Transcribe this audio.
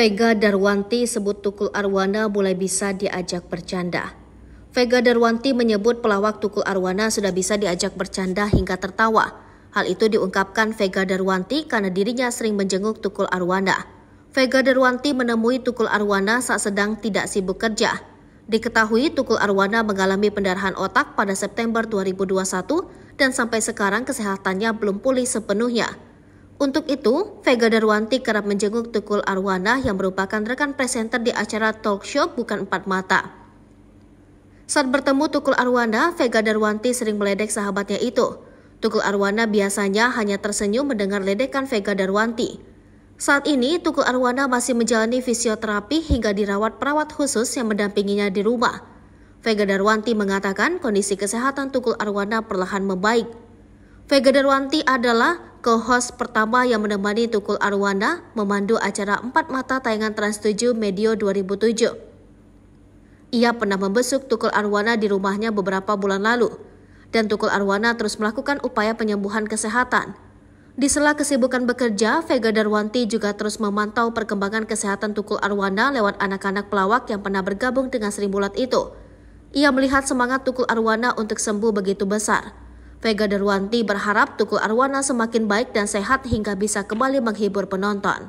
Vega Darwanti sebut Tukul Arwana mulai bisa diajak bercanda. Vega Darwanti menyebut pelawak Tukul Arwana sudah bisa diajak bercanda hingga tertawa. Hal itu diungkapkan Vega Darwanti karena dirinya sering menjenguk Tukul Arwana. Vega Darwanti menemui Tukul Arwana saat sedang tidak sibuk kerja. Diketahui Tukul Arwana mengalami pendarahan otak pada September 2021 dan sampai sekarang kesehatannya belum pulih sepenuhnya. Untuk itu, Vega Darwanti kerap menjenguk Tukul Arwana yang merupakan rekan presenter di acara talk show Bukan Empat Mata. Saat bertemu Tukul Arwana, Vega Darwanti sering meledek sahabatnya itu. Tukul Arwana biasanya hanya tersenyum mendengar ledekan Vega Darwanti. Saat ini, Tukul Arwana masih menjalani fisioterapi hingga dirawat perawat khusus yang mendampinginya di rumah. Vega Darwanti mengatakan kondisi kesehatan Tukul Arwana perlahan membaik. Vega Darwanti adalah co-host pertama yang menemani Tukul Arwana memandu acara Empat Mata Tayangan Trans 7 Medio 2007. Ia pernah membesuk Tukul Arwana di rumahnya beberapa bulan lalu, dan Tukul Arwana terus melakukan upaya penyembuhan kesehatan. Di sela kesibukan bekerja, Vega Darwanti juga terus memantau perkembangan kesehatan Tukul Arwana lewat anak-anak pelawak yang pernah bergabung dengan Sri Bulat itu. Ia melihat semangat Tukul Arwana untuk sembuh begitu besar. Vega Derwanti berharap Tukul Arwana semakin baik dan sehat hingga bisa kembali menghibur penonton.